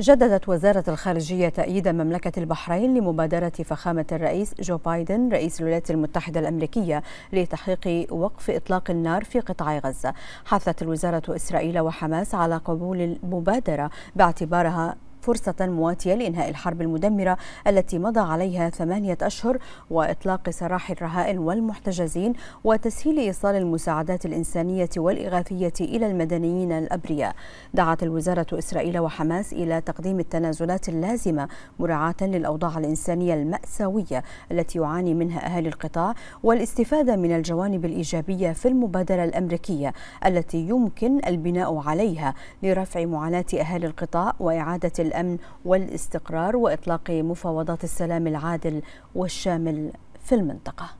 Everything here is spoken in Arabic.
جددت وزارة الخارجية تأييد مملكة البحرين لمبادرة فخامة الرئيس جو بايدن رئيس الولايات المتحدة الأمريكية لتحقيق وقف إطلاق النار في قطاع غزة حثت الوزارة إسرائيل وحماس على قبول المبادرة باعتبارها فرصة مواتية لإنهاء الحرب المدمرة التي مضى عليها ثمانية أشهر وإطلاق سراح الرهائن والمحتجزين وتسهيل إيصال المساعدات الإنسانية والإغاثية إلى المدنيين الأبرياء دعت الوزارة إسرائيل وحماس إلى تقديم التنازلات اللازمة مراعاة للأوضاع الإنسانية المأساوية التي يعاني منها أهالي القطاع والاستفادة من الجوانب الإيجابية في المبادرة الأمريكية التي يمكن البناء عليها لرفع معاناة أهالي القطاع وإعادة والأمن والاستقرار وإطلاق مفاوضات السلام العادل والشامل في المنطقة